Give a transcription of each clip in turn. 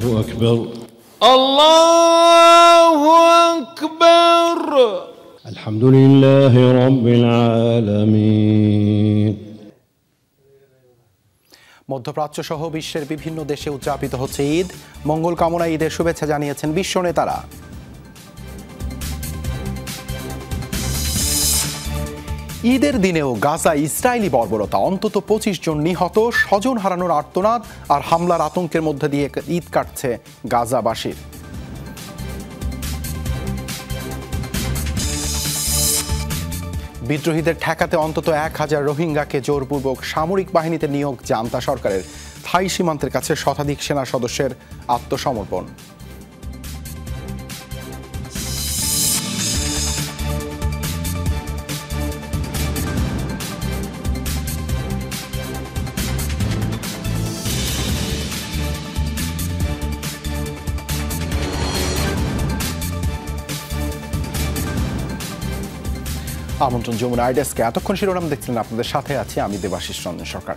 الله أكبر الله أكبر الحمد لله رب العالمين মধ্যপ্রাচ্য সহ বিশ্বের বিভিন্ন দেশে উদযাপিত হচ্ছে ঈদ মঙ্গল কামনা ঈদের শুভেচ্ছা জানিয়েছেন বিশ্ব নেতারা ঈদের দিনেও গাজা ইসরায়েলি বর্বরতা অন্তত পঁচিশ জন নিহত স্বজন হারানোর আর্তনাদ আর হামলার আতঙ্কের মধ্যে দিয়ে ঈদ কাটছে গাজাবাসীর বিদ্রোহীদের ঠেকাতে অন্তত এক হাজার রোহিঙ্গাকে জোরপূর্বক সামরিক বাহিনীতে নিয়োগ জান্তা সরকারের থাই সীমান্তের কাছে শতাধিক সেনা সদস্যের আত্মসমর্পণ আমন্ত্রণ যমুনা আইডেস্কে এতক্ষণ শিরোনাম দেখছিলেন আপনাদের সাথে আছি আমি দেবাশিস রঞ্জন সরকার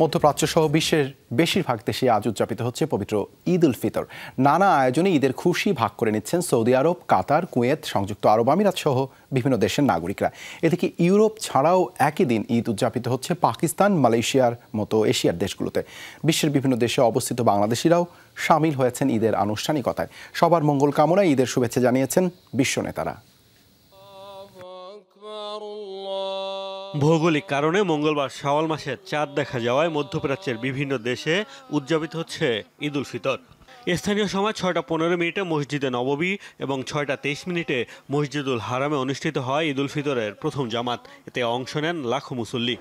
মধ্যপ্রাচ্য সহ বিশ্বের বেশিরভাগ দেশে আজ উদযাপিত হচ্ছে পবিত্র ঈদ উল ফিতর নানা আয়োজনে ঈদের খুশি ভাগ করে নিচ্ছেন সৌদি আরব কাতার কুয়েত সংযুক্ত আরব আমিরাত সহ বিভিন্ন দেশের নাগরিকরা এদিকে ইউরোপ ছাড়াও একই দিন ঈদ উদযাপিত হচ্ছে পাকিস্তান মালয়েশিয়ার মতো এশিয়ার দেশগুলোতে বিশ্বের বিভিন্ন দেশে অবস্থিত বাংলাদেশিরাও সামিল হয়েছেন ঈদের আনুষ্ঠানিকতায় সবার মঙ্গল কামনায় ঈদের শুভেচ্ছা জানিয়েছেন বিশ্ব নেতারা ভৌগোলিক কারণে মঙ্গলবার শাওয়াল মাসে চাঁদ দেখা যাওয়ায় মধ্যপ্রাচ্যের বিভিন্ন দেশে উদযাপিত হচ্ছে ঈদ উল ফিতর স্থানীয় সময় ছয়টা পনেরো মিনিটে মসজিদে নববী এবং ছয়টা তেইশ মিনিটে মসজিদুল হারামে অনুষ্ঠিত হয় ঈদ উল ফিতরের প্রথম জামাত এতে অংশ নেন লাখো মুসল্লি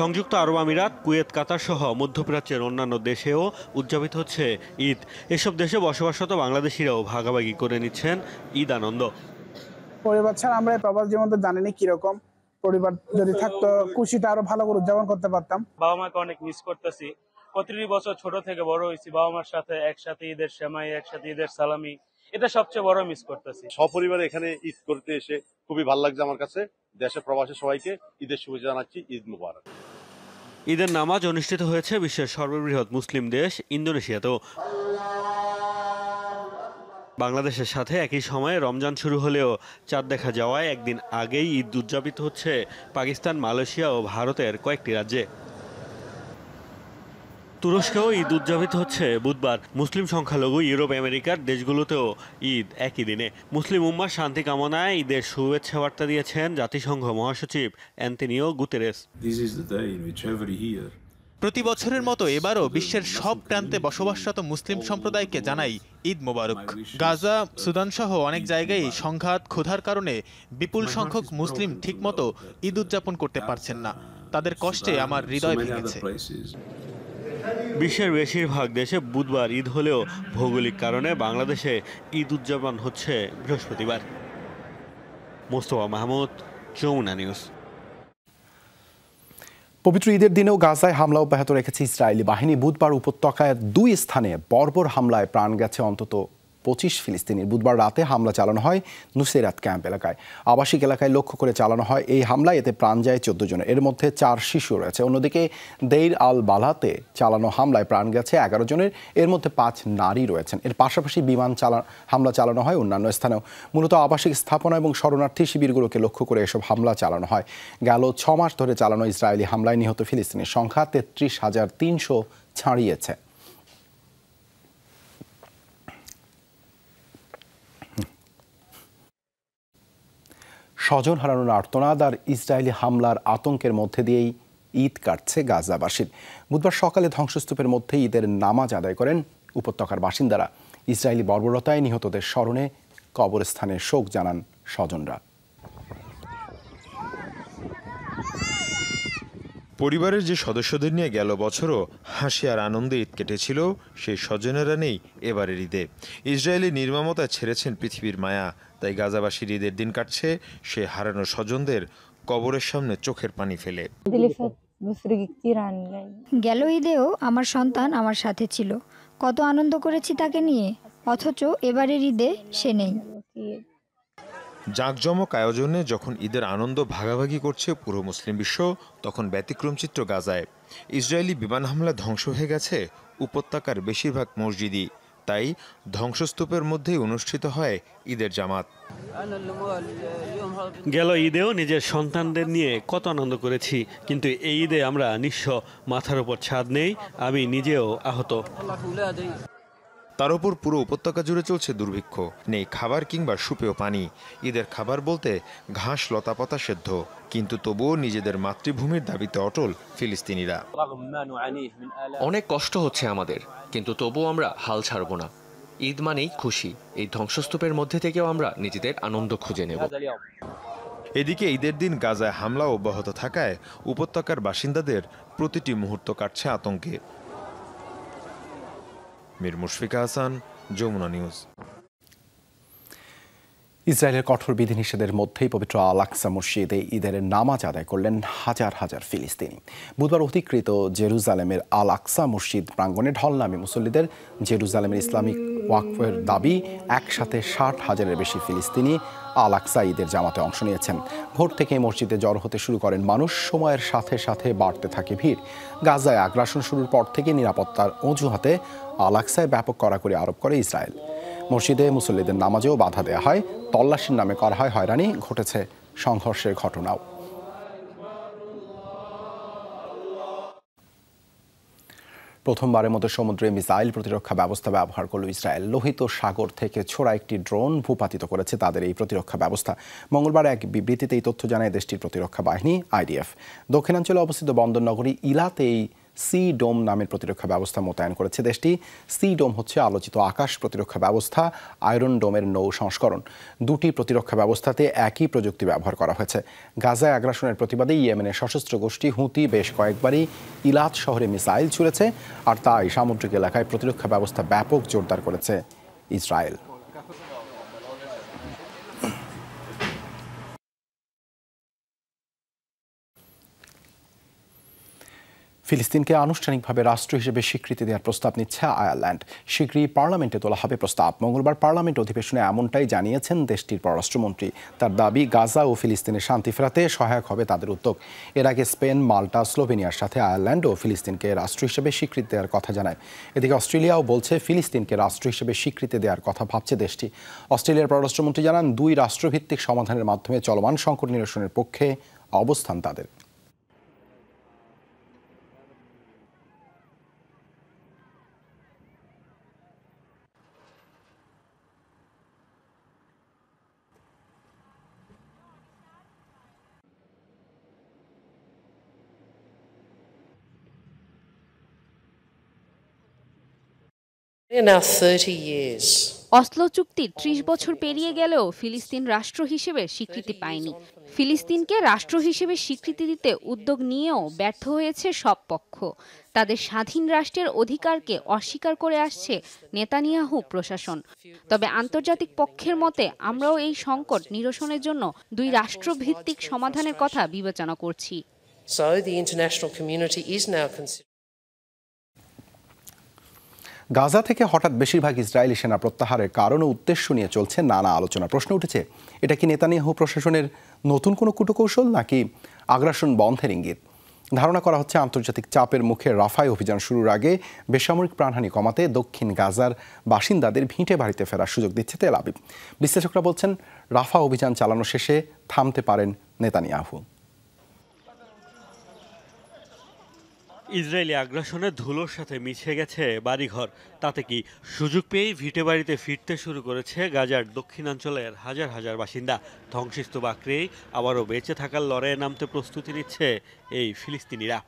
সংযুক্ত আরব আমিরাত কুয়েত কাতার সহ মধ্যপ্রাচ্যের অন্যান্য দেশেও উদযাপিত হচ্ছে ঈদ এসব দেশে বসবাসরত বাংলাদেশিরাও ভাগাভাগি করে নিচ্ছেন ঈদ আনন্দ পরিবার ছাড়া আমরা প্রবাস জীবন তো জানিনি কিরকম পরিবার যদি থাকতো খুশিটা আরো ভালো করে উদযাপন করতে পারতাম বাবা মাকে অনেক মিস করতেছি প্রতিটি বছর ছোট থেকে বড় হয়েছি বাবা মার সাথে একসাথে ঈদের সেমাই একসাথে ঈদের সালামি এটা সবচেয়ে বড় মিস করতেছি সপরিবারে এখানে ঈদ করতে এসে খুবই ভালো লাগছে আমার কাছে দেশে প্রবাসে সবাইকে ঈদের শুভেচ্ছা জানাচ্ছি ঈদ মুবারক ঈদের নামাজ অনুষ্ঠিত হয়েছে বিশ্বের সর্ববৃহৎ মুসলিম দেশ ইন্দোনেশিয়াতেও বাংলাদেশের সাথে একই সময়ে রমজান শুরু হলেও চাঁদ দেখা যাওয়ায় একদিন আগেই ঈদ উদযাপিত হচ্ছে পাকিস্তান মালয়েশিয়া ও ভারতের কয়েকটি রাজ্যে তুরস্কেও ঈদ উদযাপিত হচ্ছে বুধবার মুসলিম সংখ্যালঘু ইউরোপ আমেরিকার দেশগুলোতেও ঈদ একই দিনে মুসলিম উম্মার শান্তি কামনায় ঈদের শুভেচ্ছা বার্তা দিয়েছেন জাতিসংঘ মহাসচিব অ্যান্টনিও গুতেরেস প্রতি বছরের মতো এবারও বিশ্বের সব প্রান্তে বসবাসরত মুসলিম সম্প্রদায়কে জানাই ঈদ মোবারক গাজা সুদানসহ অনেক জায়গায় সংঘাত ক্ষুধার কারণে বিপুল সংখ্যক মুসলিম ঠিকমতো ঈদ উদযাপন করতে পারছেন না তাদের কষ্টে আমার হৃদয় ভেঙেছে বিশ্বের বেশিরভাগ দেশে বুধবার ঈদ হলেও ভৌগোলিক কারণে বাংলাদেশে ঈদ উদযাপন হচ্ছে বৃহস্পতিবার মোস্তফা মাহমুদ চৌনা নিউজ পবিত্র ঈদের দিনেও গাজায় হামলা অব্যাহত রেখেছে ইসরায়েলি বাহিনী বুধবার উপত্যকায় দুই স্থানে বর্বর হামলায় প্রাণ গেছে অন্তত পঁচিশ ফিলিস্তিনির বুধবার রাতে হামলা চালানো হয় নুসেরাত ক্যাম্প এলাকায় আবাসিক এলাকায় লক্ষ্য করে চালানো হয় এই হামলায় এতে প্রাণ যায় চোদ্দ জনের এর মধ্যে চার শিশু রয়েছে অন্যদিকে দেইর আল বালাতে চালানো হামলায় প্রাণ গেছে এগারো জনের এর মধ্যে পাঁচ নারী রয়েছেন এর পাশাপাশি বিমান চালা হামলা চালানো হয় অন্যান্য স্থানেও মূলত আবাসিক স্থাপনা এবং শরণার্থী শিবিরগুলোকে লক্ষ্য করে এসব হামলা চালানো হয় গেল ছ মাস ধরে চালানো ইসরায়েলি হামলায় নিহত ফিলিস্তিনের সংখ্যা তেত্রিশ হাজার তিনশো ছাড়িয়েছে স্বজন হারানোর আর্তনাদ আর ইসরায়েলি হামলার আতঙ্কের মধ্যে দিয়েই ঈদ কাটছে গাজাবাসীর বুধবার সকালে ধ্বংসস্তূপের মধ্যে ঈদের নামাজ আদায় করেন উপত্যকার বাসিন্দারা ইসরায়েলি বর্বরতায় নিহতদের স্মরণে কবরস্থানে শোক জানান স্বজনরা পরিবারের যে সদস্যদের নিয়ে গেল বছরও হাসি আর আনন্দে ঈদ কেটেছিল সেই স্বজনেরা নেই এবারের ঈদে ইসরায়েলি নির্মামতায় ছেড়েছেন পৃথিবীর মায়া তাই গাজাবাসীর ঈদের দিন কাটছে সে হারানো স্বজনদের কবরের সামনে চোখের পানি ফেলে গেল ঈদেও আমার সন্তান আমার সাথে ছিল কত আনন্দ করেছি তাকে নিয়ে অথচ এবারের ঈদে সে নেই জাঁকজমক আয়োজনে যখন ঈদের আনন্দ ভাগাভাগি করছে পুরো মুসলিম বিশ্ব তখন ব্যতিক্রম চিত্র গাজায় ইসরায়েলি বিমান হামলা ধ্বংস হয়ে গেছে উপত্যকার বেশিরভাগ মসজিদই তাই ধ্বংসস্তূপের মধ্যেই অনুষ্ঠিত হয় ঈদের জামাত গেল ঈদেও নিজের সন্তানদের নিয়ে কত আনন্দ করেছি কিন্তু এই ঈদে আমরা নিঃস্ব মাথার উপর ছাদ নেই আমি নিজেও আহত তার ওপর পুরো উপত্যকা জুড়ে চলছে দুর্ভিক্ষ নেই খাবার কিংবা সুপেয় পানি ঈদের খাবার বলতে ঘাস লতাপাতা সেদ্ধ কিন্তু তবুও নিজেদের মাতৃভূমির দাবিতে অটল ফিলিস্তিনিরা অনেক কষ্ট হচ্ছে আমাদের কিন্তু তবুও আমরা হাল ছাড়ব না ঈদ মানেই খুশি এই ধ্বংসস্তূপের মধ্যে থেকেও আমরা নিজেদের আনন্দ খুঁজে নেব এদিকে ঈদের দিন গাজায় হামলা অব্যাহত থাকায় উপত্যকার বাসিন্দাদের প্রতিটি মুহূর্ত কাটছে আতঙ্কে মীর মুশফিকা হাসান যমুনা নিউজ ইসরায়েলের কঠোর বিধিনিষেধের মধ্যেই পবিত্র আল আকসা মসজিদে ঈদের নামাজ আদায় করলেন হাজার হাজার ফিলিস্তিনি বুধবার অধিকৃত জেরুজালেমের আল আকসা মসজিদ প্রাঙ্গণে ঢল নামে মুসল্লিদের জেরুজালেমের ইসলামিক ওয়াকফের দাবি একসাথে ষাট হাজারের বেশি ফিলিস্তিনি আল আকসা ঈদের জামাতে অংশ নিয়েছেন ভোর থেকে মসজিদে জড়ো হতে শুরু করেন মানুষ সময়ের সাথে সাথে বাড়তে থাকে ভিড় গাজায় আগ্রাসন শুরুর পর থেকে নিরাপত্তার অজুহাতে আল আকসায় ব্যাপক কড়াকড়ি আরোপ করে ইসরায়েল মসজিদে মুসল্লিদের নামাজেও বাধা দেয়া হয় তল্লাশির নামে করা হয় হয়রানি ঘটেছে সংঘর্ষের ঘটনাও প্রথমবারের মতো সমুদ্রে মিসাইল প্রতিরক্ষা ব্যবস্থা ব্যবহার করল ইসরায়েল লোহিত সাগর থেকে ছোড়া একটি ড্রোন ভূপাতিত করেছে তাদের এই প্রতিরক্ষা ব্যবস্থা মঙ্গলবার এক বিবৃতিতে এই তথ্য জানায় দেশটির প্রতিরক্ষা বাহিনী আইডিএফ দক্ষিণাঞ্চলে অবস্থিত বন্দরনগরী ইলাতে এই সি ডোম নামের প্রতিরক্ষা ব্যবস্থা মোতায়েন করেছে দেশটি সি ডোম হচ্ছে আলোচিত আকাশ প্রতিরক্ষা ব্যবস্থা আয়রন ডোমের নৌ সংস্করণ দুটি প্রতিরক্ষা ব্যবস্থাতে একই প্রযুক্তি ব্যবহার করা হয়েছে গাজায় আগ্রাসনের প্রতিবাদে ইয়েমেনের সশস্ত্র গোষ্ঠী হুতি বেশ কয়েকবারই ইলাত শহরে মিসাইল ছুড়েছে আর তাই সামুদ্রিক এলাকায় প্রতিরক্ষা ব্যবস্থা ব্যাপক জোরদার করেছে ইসরায়েল ফিলিস্তিনকে আনুষ্ঠানিকভাবে রাষ্ট্র হিসেবে স্বীকৃতি দেওয়ার প্রস্তাব নিচ্ছে আয়ারল্যান্ড শীঘ্রই পার্লামেন্টে তোলা হবে প্রস্তাব মঙ্গলবার পার্লামেন্ট অধিবেশনে এমনটাই জানিয়েছেন দেশটির পররাষ্ট্রমন্ত্রী তার দাবি গাজা ও ফিলিস্তিনের শান্তি ফেরাতে সহায়ক হবে তাদের উদ্যোগ এর আগে স্পেন মাল্টা স্লোভেনিয়ার সাথে আয়ারল্যান্ড ও ফিলিস্তিনকে রাষ্ট্র হিসেবে স্বীকৃতি দেওয়ার কথা জানায় এদিকে অস্ট্রেলিয়াও বলছে ফিলিস্তিনকে রাষ্ট্র হিসেবে স্বীকৃতি দেওয়ার কথা ভাবছে দেশটি অস্ট্রেলিয়ার পররাষ্ট্রমন্ত্রী জানান দুই রাষ্ট্রভিত্তিক সমাধানের মাধ্যমে চলমান সংকট নিরসনের পক্ষে অবস্থান তাদের অসলো চুক্তি ত্রিশ বছর পেরিয়ে গেলেও ফিলিস্তিন রাষ্ট্র হিসেবে স্বীকৃতি পায়নি ফিলিস্তিনকে রাষ্ট্র হিসেবে স্বীকৃতি দিতে উদ্যোগ নিয়েও ব্যর্থ হয়েছে সব পক্ষ তাদের স্বাধীন রাষ্ট্রের অধিকারকে অস্বীকার করে আসছে নেতানিয়াহু প্রশাসন তবে আন্তর্জাতিক পক্ষের মতে আমরাও এই সংকট নিরসনের জন্য দুই রাষ্ট্রভিত্তিক সমাধানের কথা বিবেচনা করছি গাজা থেকে হঠাৎ বেশিরভাগ ইসরায়েলি সেনা প্রত্যাহারের কারণ ও উদ্দেশ্য নিয়ে চলছে নানা আলোচনা প্রশ্ন উঠেছে এটা কি নেতানিয়াহু প্রশাসনের নতুন কোনো কুটকৌশল নাকি আগ্রাসন বন্ধের ইঙ্গিত ধারণা করা হচ্ছে আন্তর্জাতিক চাপের মুখে রাফাই অভিযান শুরুর আগে বেসামরিক প্রাণহানি কমাতে দক্ষিণ গাজার বাসিন্দাদের ভিটে বাড়িতে ফেরার সুযোগ দিচ্ছে তেল আবিব বিশ্লেষকরা বলছেন রাফা অভিযান চালানো শেষে থামতে পারেন নেতানিয়াহু ইসরায়েলি আগ্রাসনের ধুলোর সাথে মিশে গেছে বাড়িঘর তাতে কি সুযোগ পেয়েই ভিটে বাড়িতে ফিরতে শুরু করেছে গাজার দক্ষিণাঞ্চলের হাজার হাজার বাসিন্দা ধ্বংসস্ত বাকরেই আবারও বেঁচে থাকার লড়াইয়ে নামতে প্রস্তুতি নিচ্ছে এই ফিলিস্তিনিরা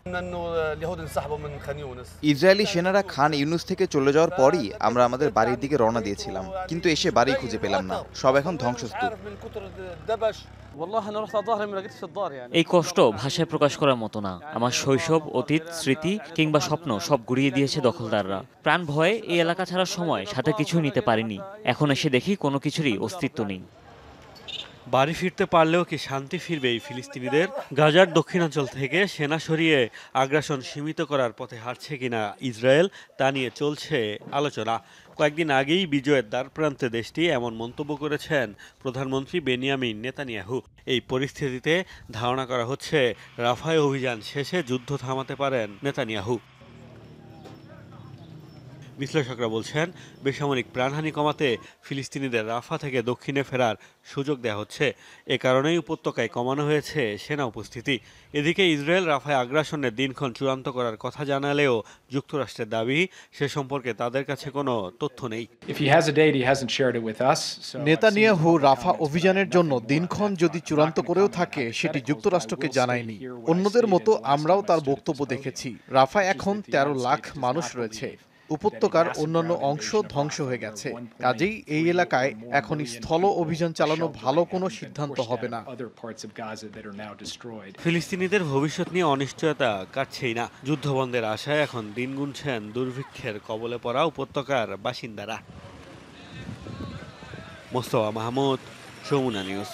ইসরায়েলি সেনারা খান ইউনুস থেকে চলে যাওয়ার পরই আমরা আমাদের বাড়ির দিকে রওনা দিয়েছিলাম কিন্তু এসে বাড়ি খুঁজে পেলাম না সব এখন ধ্বংসস্তূপ এই কষ্ট ভাষায় প্রকাশ করার মতো না আমার শৈশব অতীত স্মৃতি কিংবা স্বপ্ন সব গুড়িয়ে দিয়েছে দখলদাররা প্রাণ ভয়ে এই এলাকা ছাড়ার সময় সাথে কিছুই নিতে পারিনি এখন এসে দেখি কোনো কিছুরই অস্তিত্ব নেই বাড়ি ফিরতে পারলেও কি শান্তি ফিরবে এই ফিলিস্তিনিদের গাজার দক্ষিণাঞ্চল থেকে সেনা সরিয়ে আগ্রাসন সীমিত করার পথে হাঁটছে কিনা ইসরায়েল তা নিয়ে চলছে আলোচনা কয়েকদিন আগেই বিজয়ের প্রান্তে দেশটি এমন মন্তব্য করেছেন প্রধানমন্ত্রী বেনিয়ামিন নেতানিয়াহু এই পরিস্থিতিতে ধারণা করা হচ্ছে রাফায় অভিযান শেষে যুদ্ধ থামাতে পারেন নেতানিয়াহু বিশ্লেষকরা বলছেন বেসামরিক প্রাণহানি কমাতে ফিলিস্তিনিদের রাফা থেকে দক্ষিণে ফেরার সুযোগ দেওয়া হচ্ছে এ কারণেই উপত্যকায় কমানো হয়েছে সেনা উপস্থিতি এদিকে ইসরায়েল রাফায় আগ্রাসনের দিনক্ষণ চূড়ান্ত করার কথা জানালেও যুক্তরাষ্ট্রের দাবি সে সম্পর্কে তাদের কাছে কোনো তথ্য নেই নেতানিয়াহু রাফা অভিযানের জন্য দিনক্ষণ যদি চূড়ান্ত করেও থাকে সেটি যুক্তরাষ্ট্রকে জানায়নি অন্যদের মতো আমরাও তার বক্তব্য দেখেছি রাফা এখন তেরো লাখ মানুষ রয়েছে উপত্যকার অন্যান্য অংশ ধ্বংস হয়ে গেছে কাজেই এই এলাকায় এখন স্থল অভিযান চালানো ভালো কোনো সিদ্ধান্ত হবে না ফিলিস্তিনিদের ভবিষ্যৎ নিয়ে অনিশ্চয়তা কাটছেই না যুদ্ধবন্ধের আশায় এখন দিন গুনছেন দুর্ভিক্ষের কবলে পড়া উপত্যকার বাসিন্দারা মোস্তফা মাহমুদ সমুনা নিউজ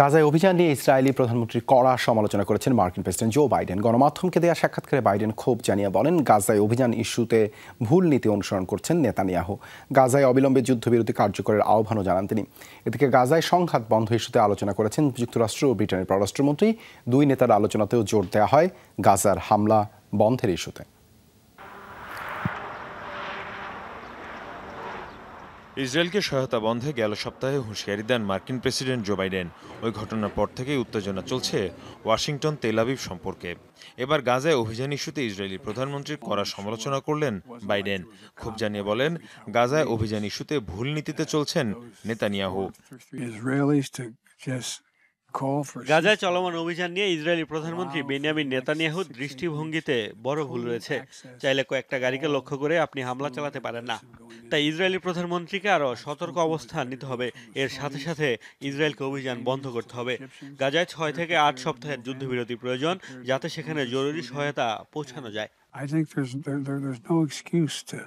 গাজায় অভিযান নিয়ে ইসরায়েলি প্রধানমন্ত্রী কড়া সমালোচনা করেছেন মার্কিন প্রেসিডেন্ট জো বাইডেন গণমাধ্যমকে দেওয়া সাক্ষাৎকারে বাইডেন ক্ষোভ জানিয়ে বলেন গাজায় অভিযান ইস্যুতে ভুল নীতি অনুসরণ করছেন নেতানিয়াহু গাজায় অবিলম্বে যুদ্ধবিরতি কার্যকরের আহ্বানও জানান তিনি এদিকে গাজায় সংঘাত বন্ধ ইস্যুতে আলোচনা করেছেন যুক্তরাষ্ট্র ও ব্রিটেনের পররাষ্ট্রমন্ত্রী দুই নেতার আলোচনাতেও জোর দেওয়া হয় গাজার হামলা বন্ধের ইস্যুতে ইসরায়েলকে সহায়তা বন্ধে গেল সপ্তাহে হুঁশিয়ারি দেন মার্কিন প্রেসিডেন্ট জো বাইডেন ওই ঘটনার পর থেকেই উত্তেজনা চলছে ওয়াশিংটন তেলাবিব সম্পর্কে এবার গাজায় অভিযান ইস্যুতে ইসরায়েলি প্রধানমন্ত্রীর কড়া সমালোচনা করলেন বাইডেন খুব জানিয়ে বলেন গাজায় অভিযান ইস্যুতে ভুল নীতিতে চলছেন নেতানিয়াহু গাজায় চলমান অভিযান নিয়ে ইসরায়েলি প্রধানমন্ত্রী বেনিয়ামিন নেতানিয়াহু দৃষ্টিভঙ্গিতে বড় ভুল রয়েছে চাইলে কয়েকটা গাড়িকে লক্ষ্য করে আপনি হামলা চালাতে পারেন না তাই ইসরায়েলি প্রধানমন্ত্রীকে আরও সতর্ক অবস্থান নিতে হবে এর সাথে সাথে ইসরায়েলকে অভিযান বন্ধ করতে হবে গাজায় ছয় থেকে আট সপ্তাহের যুদ্ধবিরতি প্রয়োজন যাতে সেখানে জরুরি সহায়তা পৌঁছানো যায় I think there's, there, there, there's no excuse to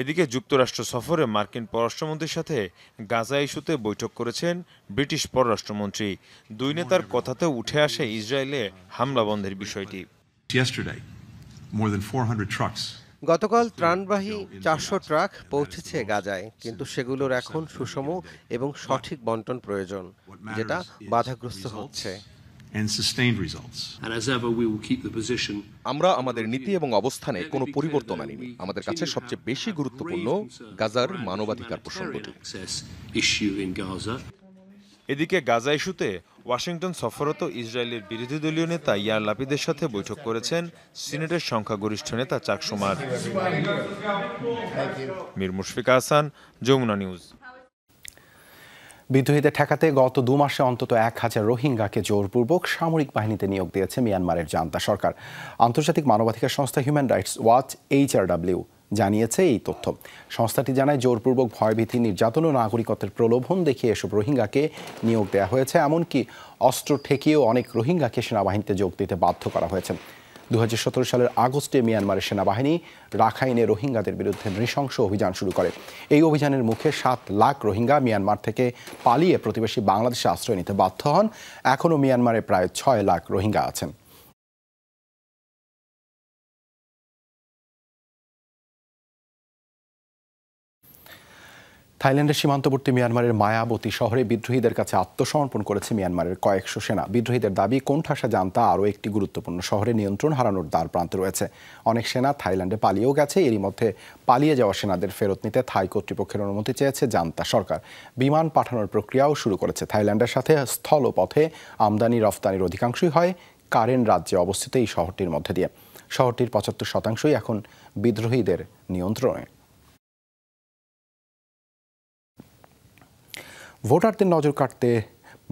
এদিকে যুক্তরাষ্ট্র সফরে মার্কিন পররাষ্ট্রমন্ত্রীর সাথে গাজা ইস্যুতে বৈঠক করেছেন ব্রিটিশ পররাষ্ট্রমন্ত্রী দুই নেতার কথাতে উঠে আসে ইসরায়েলে হামলা বন্ধের বিষয়টি গতকাল ত্রাণবাহী চারশো ট্রাক পৌঁছেছে গাজায় কিন্তু সেগুলোর এখন সুষম এবং সঠিক বন্টন প্রয়োজন যেটা বাধাগ্রস্ত হচ্ছে আমরা আমাদের নীতি এবং অবস্থানে কোনো পরিবর্তন আনিনি আমাদের কাছে সবচেয়ে বেশি গুরুত্বপূর্ণ গাজার মানবাধিকার প্রসঙ্গটি এদিকে গাজা ইস্যুতে ওয়াশিংটন সফরত ইসরায়েলের বিরোধী দলীয় নেতা ইয়ার লাপিদের সাথে বৈঠক করেছেন সিনেটের সংখ্যাগরিষ্ঠ নেতা চাকসুমার মীর মুশফিকা হাসান যমুনা নিউজ বিদ্রোহীদের ঠেকাতে গত দু মাসে অন্তত এক হাজার রোহিঙ্গাকে জোরপূর্বক সামরিক বাহিনীতে নিয়োগ দিয়েছে মিয়ানমারের জান্তা সরকার আন্তর্জাতিক মানবাধিকার সংস্থা হিউম্যান রাইটস ওয়াচ এইচআরডাব্লিউ জানিয়েছে এই তথ্য সংস্থাটি জানায় জোরপূর্বক ভয়ভীতি নির্যাতন ও নাগরিকত্বের প্রলোভন দেখিয়ে এসব রোহিঙ্গাকে নিয়োগ দেওয়া হয়েছে এমনকি অস্ত্র ঠেকিয়েও অনেক রোহিঙ্গাকে সেনাবাহিনীতে যোগ দিতে বাধ্য করা হয়েছে দু সালের আগস্টে মিয়ানমারের সেনাবাহিনী রাখাইনে রোহিঙ্গাদের বিরুদ্ধে নৃশংস অভিযান শুরু করে এই অভিযানের মুখে সাত লাখ রোহিঙ্গা মিয়ানমার থেকে পালিয়ে প্রতিবেশী বাংলাদেশে আশ্রয় নিতে বাধ্য হন এখনও মিয়ানমারে প্রায় ছয় লাখ রোহিঙ্গা আছেন থাইল্যান্ডের সীমান্তবর্তী মিয়ানমারের মায়াবতী শহরে বিদ্রোহীদের কাছে আত্মসমর্পণ করেছে মিয়ানমারের কয়েকশো সেনা বিদ্রোহীদের দাবি কোণঠাসা জানতা আরও একটি গুরুত্বপূর্ণ শহরে নিয়ন্ত্রণ হারানোর দ্বার প্রান্তে রয়েছে অনেক সেনা থাইল্যান্ডে পালিয়েও গেছে এরই মধ্যে পালিয়ে যাওয়া সেনাদের ফেরত নিতে থাই কর্তৃপক্ষের অনুমতি চেয়েছে জান্তা সরকার বিমান পাঠানোর প্রক্রিয়াও শুরু করেছে থাইল্যান্ডের সাথে স্থল পথে আমদানি রফতানির অধিকাংশই হয় কারেন রাজ্যে অবস্থিত এই শহরটির মধ্যে দিয়ে শহরটির পঁচাত্তর শতাংশই এখন বিদ্রোহীদের নিয়ন্ত্রণে ভোটারদের নজর কাটতে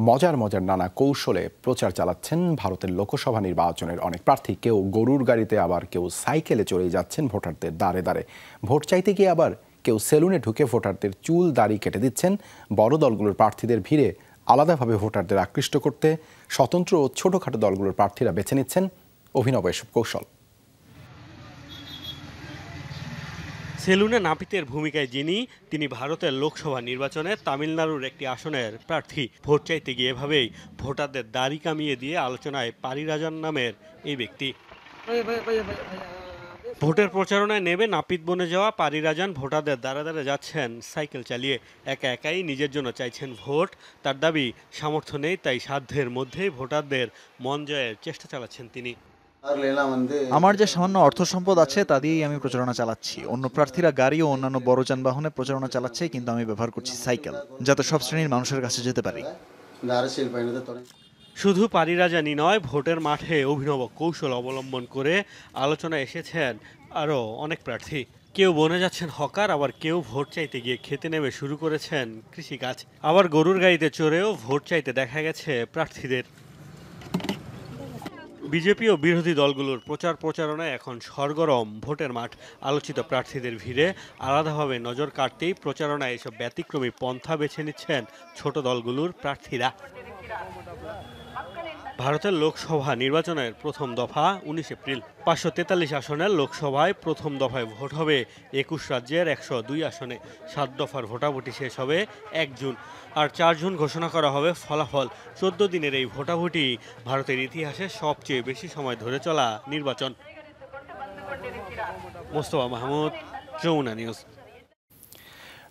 মজার মজার নানা কৌশলে প্রচার চালাচ্ছেন ভারতের লোকসভা নির্বাচনের অনেক প্রার্থী কেউ গরুর গাড়িতে আবার কেউ সাইকেলে চড়ে যাচ্ছেন ভোটারদের দাঁড়ে দাঁড়ে ভোট চাইতে গিয়ে আবার কেউ সেলুনে ঢুকে ভোটারদের চুল দাড়ি কেটে দিচ্ছেন বড় দলগুলোর প্রার্থীদের ভিড়ে আলাদাভাবে ভোটারদের আকৃষ্ট করতে স্বতন্ত্র ও ছোটোখাটো দলগুলোর প্রার্থীরা বেছে নিচ্ছেন অভিনব এসব কৌশল সেলুনে নাপিতের ভূমিকায় যিনি তিনি ভারতের লোকসভা নির্বাচনে তামিলনাড়ুর একটি আসনের প্রার্থী ভোট চাইতে গিয়ে এভাবেই ভোটারদের দাড়ি কামিয়ে দিয়ে আলোচনায় পারিরাজন নামের এই ব্যক্তি ভোটের প্রচারণায় নেমে নাপিত বনে যাওয়া পারিরাজান ভোটারদের দ্বারা দ্বারা যাচ্ছেন সাইকেল চালিয়ে একা একাই নিজের জন্য চাইছেন ভোট তার দাবি সামর্থ্য নেই তাই সাধ্যের মধ্যেই ভোটারদের মন জয়ের চেষ্টা চালাচ্ছেন তিনি আমার যে সামান্য অর্থ সম্পদ আছে তা দিয়েই আমি প্রচারণা চালাচ্ছি অন্য প্রার্থীরা গাড়ি ও অন্যান্য বড় যানবাহনে প্রচারণা চালাচ্ছে কিন্তু আমি ব্যবহার করছি সাইকেল যাতে সব শ্রেণীর মানুষের কাছে যেতে পারি শুধু পারিরাজানি নয় ভোটের মাঠে অভিনব কৌশল অবলম্বন করে আলোচনা এসেছেন আরও অনেক প্রার্থী কেউ বনে যাচ্ছেন হকার আবার কেউ ভোট চাইতে গিয়ে খেতে নেমে শুরু করেছেন কৃষিকাজ আবার গরুর গাড়িতে চড়েও ভোট চাইতে দেখা গেছে প্রার্থীদের বিজেপি ও বিরোধী দলগুলোর প্রচার প্রচারণায় এখন সরগরম ভোটের মাঠ আলোচিত প্রার্থীদের ভিড়ে আলাদাভাবে নজর কাটতেই প্রচারণায় এসব ব্যতিক্রমী পন্থা বেছে নিচ্ছেন ছোট দলগুলোর প্রার্থীরা ভারতের লোকসভা নির্বাচনের প্রথম দফা উনিশ এপ্রিল পাঁচশো তেতাল্লিশ আসনের লোকসভায় প্রথম দফায় ভোট হবে একুশ রাজ্যের একশো দুই আসনে সাত দফার ভোটাভুটি শেষ হবে এক জুন আর চার জুন ঘোষণা করা হবে ফলাফল চোদ্দ দিনের এই ভোটাভুটি ভারতের ইতিহাসে সবচেয়ে বেশি সময় ধরে চলা নির্বাচন মোস্তফা মাহমুদ যমুনা নিউজ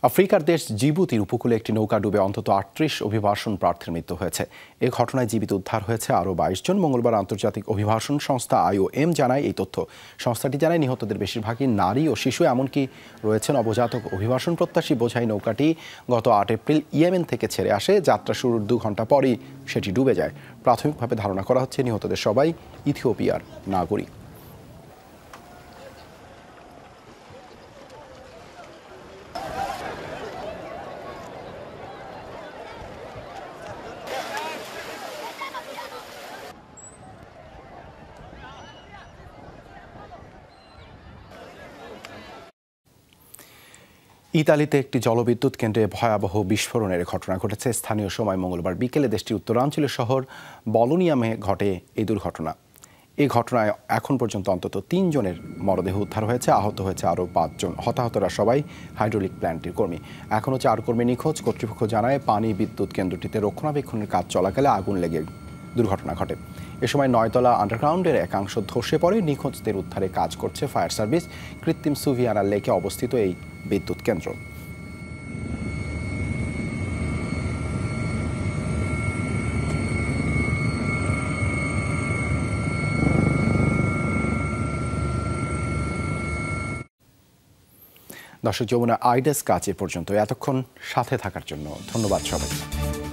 আফ্রিকার দেশ জিবুতির উপকূলে একটি নৌকা ডুবে অন্তত আটত্রিশ অভিবাসন প্রার্থীর মৃত্যু হয়েছে এ ঘটনায় জীবিত উদ্ধার হয়েছে আরও বাইশ জন মঙ্গলবার আন্তর্জাতিক অভিবাসন সংস্থা আইওএম জানায় এই তথ্য সংস্থাটি জানায় নিহতদের বেশিরভাগই নারী ও শিশু এমনকি রয়েছেন অবজাতক অভিবাসন প্রত্যাশী বোঝাই নৌকাটি গত আট এপ্রিল ইয়েমেন থেকে ছেড়ে আসে যাত্রা শুরুর দু ঘন্টা পরই সেটি ডুবে যায় প্রাথমিকভাবে ধারণা করা হচ্ছে নিহতদের সবাই ইথিওপিয়ার নাগরিক ইতালিতে একটি জলবিদ্যুৎ কেন্দ্রে ভয়াবহ বিস্ফোরণের ঘটনা ঘটেছে স্থানীয় সময় মঙ্গলবার বিকেলে দেশটির উত্তরাঞ্চলীয় শহর বলোনিয়ামে ঘটে এই দুর্ঘটনা এই ঘটনায় এখন পর্যন্ত অন্তত তিনজনের মরদেহ উদ্ধার হয়েছে আহত হয়েছে আরও পাঁচজন হতাহতরা সবাই হাইড্রোলিক প্ল্যান্টের কর্মী এখনও চার কর্মী নিখোঁজ কর্তৃপক্ষ জানায় পানি বিদ্যুৎ কেন্দ্রটিতে রক্ষণাবেক্ষণের কাজ চলাকালে আগুন লেগে দুর্ঘটনা ঘটে এ সময় নয়তলা আন্ডারগ্রাউন্ডের একাংশ ধসে পড়ে নিখোঁজদের উদ্ধারে কাজ করছে ফায়ার সার্ভিস কৃত্রিম সুভিয়ানা লেকে অবস্থিত এই বিদ্যুৎ কেন্দ্র দর্শক যমুনা আইডেস কাজ এ পর্যন্ত এতক্ষণ সাথে থাকার জন্য ধন্যবাদ সবাই